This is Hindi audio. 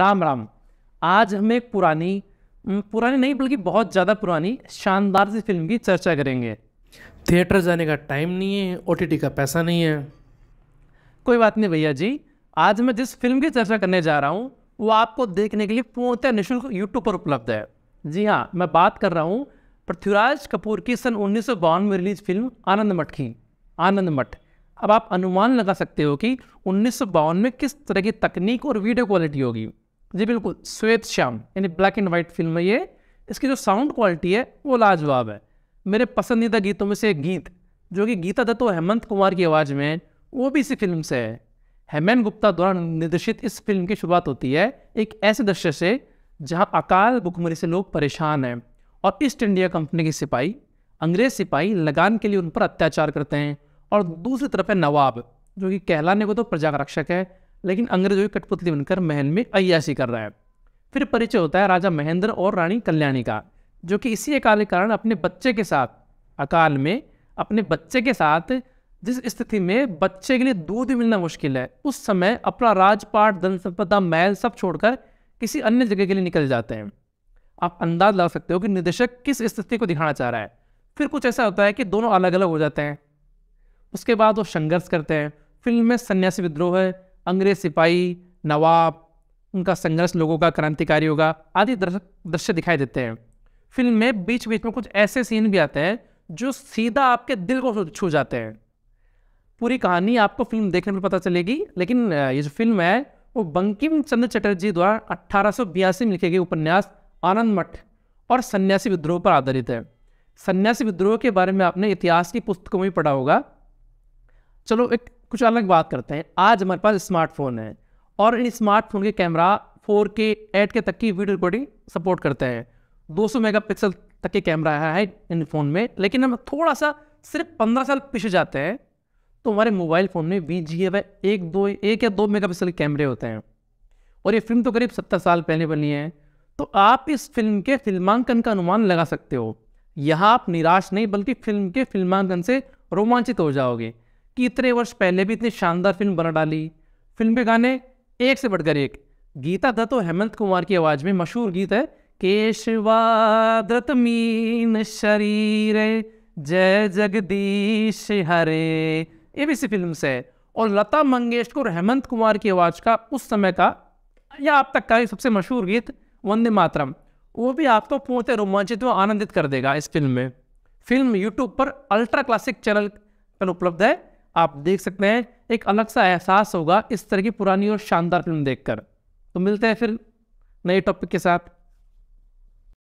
राम राम आज हम एक पुरानी पुरानी नहीं बल्कि बहुत ज़्यादा पुरानी शानदार सी फिल्म की चर्चा करेंगे थिएटर जाने का टाइम नहीं है ओ का पैसा नहीं है कोई बात नहीं भैया जी आज मैं जिस फिल्म की चर्चा करने जा रहा हूँ वो आपको देखने के लिए पूर्णतः निःशुल्क यूट्यूब पर उपलब्ध है जी हाँ मैं बात कर रहा हूँ पृथ्वीराज कपूर की सन उन्नीस में रिलीज फिल्म आनंद मठ की आनंद मठ अब आप अनुमान लगा सकते हो कि उन्नीस में किस तरह की तकनीक और वीडियो क्वालिटी होगी जी बिल्कुल श्वेत श्याम यानी ब्लैक एंड वाइट फिल्म है ये इसकी जो साउंड क्वालिटी है वो लाजवाब है मेरे पसंदीदा गीतों में से एक गीत जो कि गीता दत्त हेमंत कुमार की आवाज़ में है वो भी इसी फिल्म से है हेमंत गुप्ता द्वारा निर्देशित इस फिल्म की शुरुआत होती है एक ऐसे दृश्य से जहाँ अकाल भुखमरी से लोग परेशान हैं और ईस्ट इंडिया कंपनी के सिपाही अंग्रेज सिपाही लगान के लिए उन पर अत्याचार करते हैं और दूसरी तरफ है नवाब जो कि कहलाने को तो प्रजा का रक्षक है लेकिन अंग्रेजों की कठपुतली बनकर महल में अयासी कर रहा है फिर परिचय होता है राजा महेंद्र और रानी कल्याणी का जो कि इसी अकाल के कारण अपने बच्चे के साथ अकाल में अपने बच्चे के साथ जिस स्थिति में बच्चे के लिए दूध मिलना मुश्किल है उस समय अपना राजपाट धन संपदा महल सब छोड़कर किसी अन्य जगह के लिए निकल जाते हैं आप अंदाज लगा सकते हो कि निदेशक किस स्थिति को दिखाना चाह रहा है फिर कुछ ऐसा होता है कि दोनों अलग अलग हो जाते हैं उसके बाद वो संघर्ष करते हैं फिल्म में सन्यासी विद्रोह है अंग्रेज सिपाही नवाब उनका संघर्ष लोगों का क्रांतिकारी होगा आदि दृश्य दिखाई देते हैं फिल्म में बीच बीच में कुछ ऐसे सीन भी आते हैं जो सीधा आपके दिल को छू जाते हैं पूरी कहानी आपको फिल्म देखने में पता चलेगी लेकिन ये जो फिल्म है वो बंकिम चंद्र चटर्जी द्वारा अट्ठारह में लिखे गए उपन्यास आनंद मठ और सन्यासी विद्रोह पर आधारित है सन्यासी विद्रोह के बारे में आपने इतिहास की पुस्तकों में पढ़ा होगा चलो एक कुछ अलग बात करते हैं आज हमारे पास स्मार्टफोन है और इन स्मार्टफोन के camera four K eight K तक की वीडियो रिकॉर्डिंग सपोर्ट करते हैं 200 मेगापिक्सल तक के कैमरा है इन फ़ोन में लेकिन हम थोड़ा सा सिर्फ 15 साल पीछे जाते हैं तो हमारे मोबाइल फ़ोन में वी जी एक दो एक या दो मेगा पिक्सल कैमरे होते हैं और ये फिल्म तो करीब सत्तर साल पहले बनी है तो आप इस फिल्म के फिल्मांकन का अनुमान लगा सकते हो यहाँ आप निराश नहीं बल्कि फिल्म के फिल्मांकन से रोमांचित हो जाओगे कि इतने वर्ष पहले भी इतनी शानदार फिल्म बना डाली फिल्म के गाने एक से बढ़कर एक गीता दत्त और हेमंत कुमार की आवाज़ में मशहूर गीत है केशवाद्रत मीन शरीर जय जगदीश हरे ये भी इसी फिल्म से है और लता मंगेशकर और हेमंत कुमार की आवाज़ का उस समय का या अब तक का सबसे मशहूर गीत वंदे मातरम वो भी आपको तो पूर्णतः रोमांचित व आनंदित कर देगा इस फिल्म में फिल्म यूट्यूब पर अल्ट्रा क्लासिक चैनल पर उपलब्ध है आप देख सकते हैं एक अलग सा एहसास होगा इस तरह की पुरानी और शानदार फिल्म देखकर तो मिलते हैं फिर नए टॉपिक के साथ